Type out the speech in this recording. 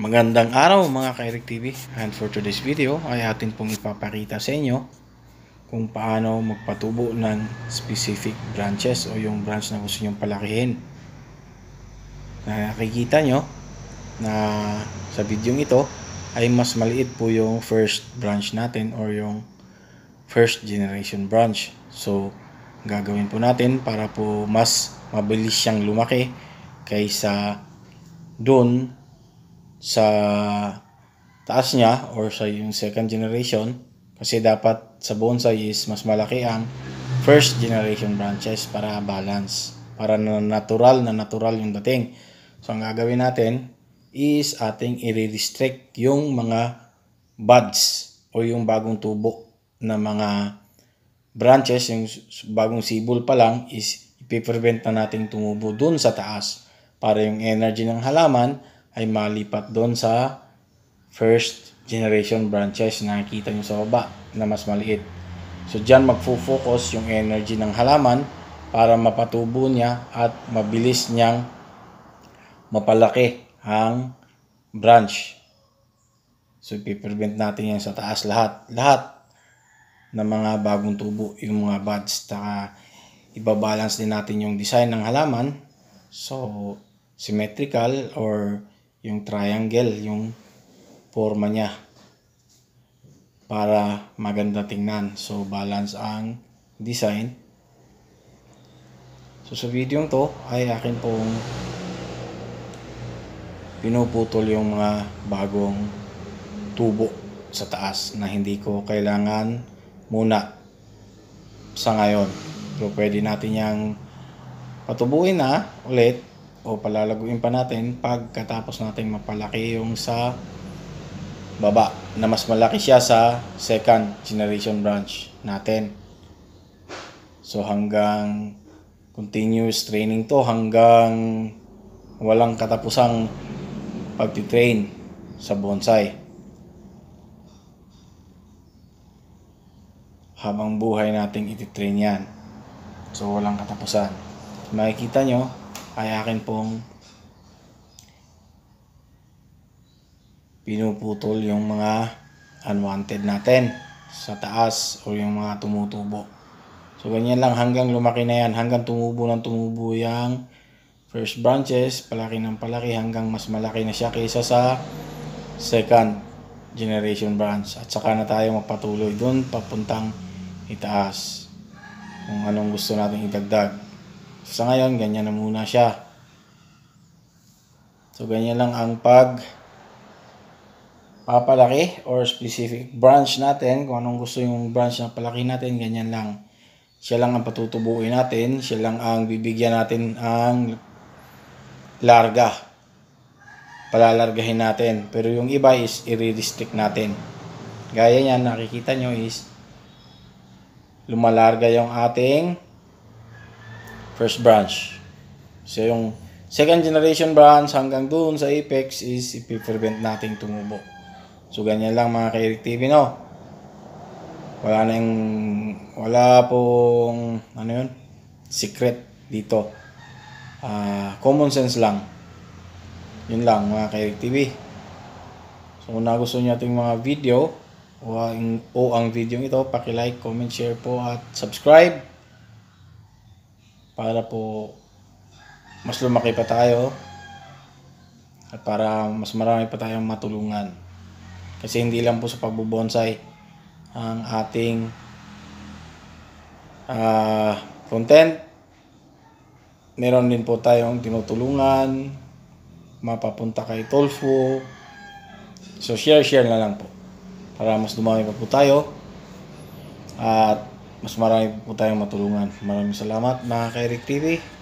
Magandang araw mga ka-Eric TV and for today's video ay atin pong ipapakita sa inyo kung paano magpatubo ng specific branches o yung branch na gusto nyong palakihin. Na nakikita nyo na sa video ito ay mas maliit po yung first branch natin or yung first generation branch. So gagawin po natin para po mas mabilis siyang lumaki kaysa doon sa taas niya or sa yung second generation kasi dapat sa bonsai is mas malaki ang first generation branches para balance para na natural na natural yung dating so ang gagawin natin is ating i-restrict yung mga buds o yung bagong tubo na mga branches yung bagong sibol pa lang is ipiprevent na natin tumubo dun sa taas para yung energy ng halaman ay malipat doon sa first generation branches na nakikita nyo sa baba na mas maliit. So dyan magfo-focus yung energy ng halaman para mapatubo niya at mabilis niyang mapalaki ang branch. So ipiprevent natin yan sa taas lahat. Lahat ng mga bagong tubo, yung mga buds. Taka ibabalance din natin yung design ng halaman. So symmetrical or yung triangle, yung forma niya para maganda tingnan. So, balance ang design. So, sa video to ay akin pong pinuputol yung mga bagong tubo sa taas na hindi ko kailangan muna sa ngayon. So, pwede natin yang patubuin na ulit o palalaguin pa natin pagkatapos natin mapalaki yung sa baba na mas malaki siya sa second generation branch natin. So hanggang continuous training to hanggang walang katapusang pagtitrain sa bonsai. Habang buhay nating ititrain yan. So walang katapusan. Makikita nyo, ay pong pinuputol yung mga unwanted natin sa taas o yung mga tumutubo. So ganyan lang hanggang lumaki na yan, hanggang tumubo ng tumubo yung first branches, palaki ng palaki hanggang mas malaki na siya kaysa sa second generation branch at saka na tayo magpatuloy doon papuntang itaas kung anong gusto natin idagdag sa ngayon, ganyan na muna siya. So, ganyan lang ang pag papalaki or specific branch natin. Kung anong gusto yung branch na palaki natin, ganyan lang. Siya lang ang patutubuin natin. Siya lang ang bibigyan natin ang larga. Palalargahin natin. Pero yung iba is i-restrict natin. Gaya niyan, nakikita nyo is lumalarga yung ating first branch. So yung second generation branch hanggang doon sa apex is ipiprevent nating tumubo. So ganyan lang mga Kirik TV no. Wala na yung wala pong ano yun secret dito. Uh, common sense lang. Yun lang mga Kirik TV. So kung nagustuhan niyo ating mga video o ang, o ang video ito, paki-like, comment, share po at subscribe para po mas lumaki pa tayo at para mas marami pa tayong matulungan. Kasi hindi lang po sa pagbubonsay ang ating uh, content. Meron din po tayong tinutulungan, mapapunta kay Tolfo. So share-share na lang po para mas dumami pa po tayo. At mas marami po tayong matulungan. Maraming salamat mga Kairik TV.